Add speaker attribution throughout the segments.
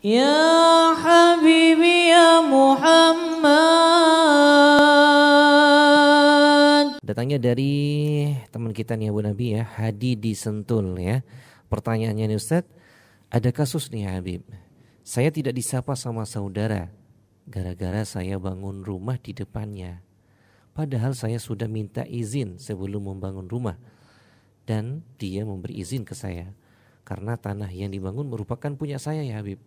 Speaker 1: Ya Habibi ya
Speaker 2: Muhammad Datangnya dari teman kita nih Abu Nabi ya Hadi di Sentul ya Pertanyaannya nih Ustaz Ada kasus nih Habib Saya tidak disapa sama saudara Gara-gara saya bangun rumah di depannya Padahal saya sudah minta izin sebelum membangun rumah Dan dia memberi izin ke saya Karena tanah yang dibangun merupakan punya saya ya Habib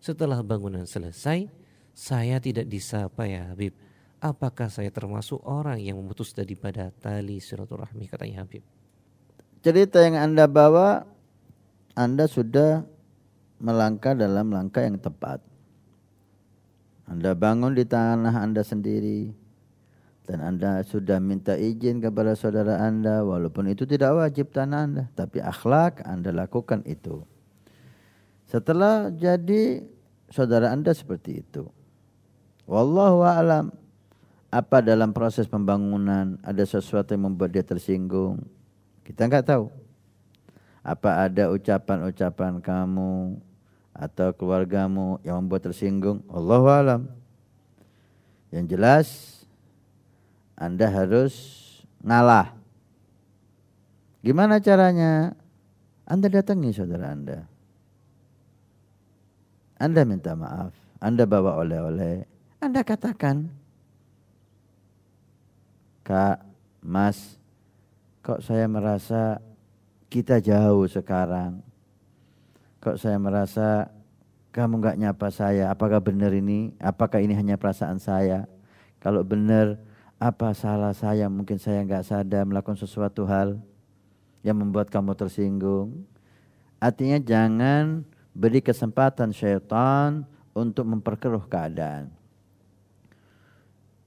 Speaker 2: setelah bangunan selesai, saya tidak disapa ya Habib. Apakah saya termasuk orang yang memutus daripada tali silaturahmi katanya Habib.
Speaker 1: Cerita yang Anda bawa Anda sudah melangkah dalam langkah yang tepat. Anda bangun di tanah Anda sendiri dan Anda sudah minta izin kepada saudara Anda walaupun itu tidak wajib tanah Anda, tapi akhlak Anda lakukan itu. Setelah jadi saudara Anda seperti itu. Wallahu a'lam. Apa dalam proses pembangunan ada sesuatu yang membuat dia tersinggung? Kita nggak tahu. Apa ada ucapan-ucapan kamu atau keluargamu yang membuat tersinggung? wallahu a'lam. Yang jelas Anda harus ngalah. Gimana caranya? Anda datangi saudara Anda. Anda minta maaf, Anda bawa oleh-oleh, Anda katakan, Kak, Mas, kok saya merasa kita jauh sekarang? Kok saya merasa kamu nggak nyapa saya? Apakah benar ini? Apakah ini hanya perasaan saya? Kalau benar, apa salah saya? Mungkin saya nggak sadar melakukan sesuatu hal yang membuat kamu tersinggung. Artinya jangan beri kesempatan syaitan untuk memperkeruh keadaan.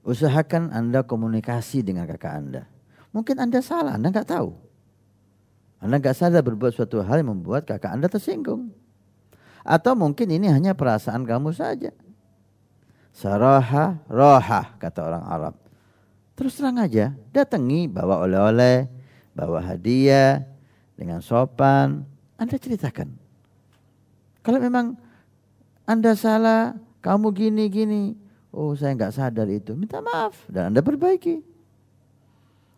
Speaker 1: Usahakan Anda komunikasi dengan kakak Anda. Mungkin Anda salah, Anda nggak tahu. Anda nggak sadar berbuat suatu hal yang membuat kakak Anda tersinggung. Atau mungkin ini hanya perasaan kamu saja. Saraha roha, kata orang Arab. Terus terang aja, datangi, bawa oleh-oleh, bawa hadiah, dengan sopan. Anda ceritakan, kalau memang Anda salah, kamu gini-gini, oh saya nggak sadar itu, minta maaf dan Anda perbaiki.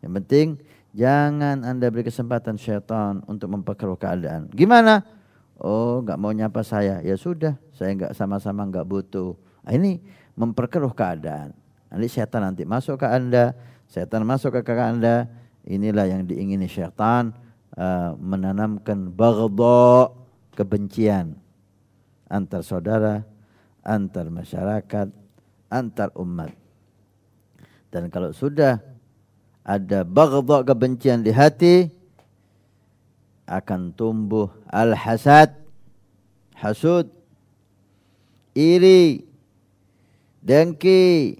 Speaker 1: Yang penting jangan Anda beri kesempatan syaitan untuk memperkeruh keadaan. Gimana? Oh nggak mau nyapa saya, ya sudah saya nggak sama-sama nggak butuh. Nah, ini memperkeruh keadaan. Nanti setan nanti masuk ke Anda, setan masuk ke kakak anda inilah yang diingini setan uh, eh, menanamkan bagdo kebencian antar saudara, antar masyarakat, antar umat. Dan kalau sudah ada bagdok kebencian di hati akan tumbuh al-hasad, hasud, iri, dengki.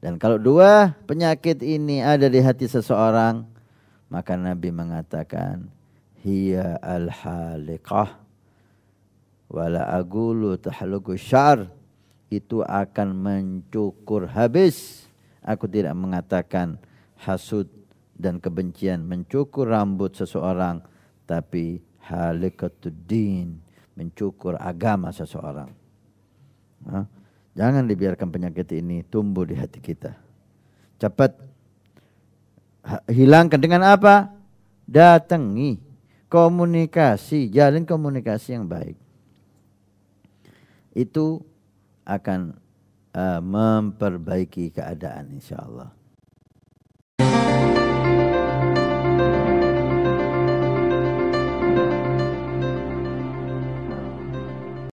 Speaker 1: Dan kalau dua penyakit ini ada di hati seseorang, maka Nabi mengatakan hiya al-haliqah wala agulu tahluku syar itu akan mencukur habis aku tidak mengatakan hasud dan kebencian mencukur rambut seseorang tapi halikatuddin mencukur agama seseorang nah, jangan dibiarkan penyakit ini tumbuh di hati kita cepat hilangkan dengan apa datangi komunikasi jalin komunikasi yang baik itu akan uh, memperbaiki keadaan insya Allah.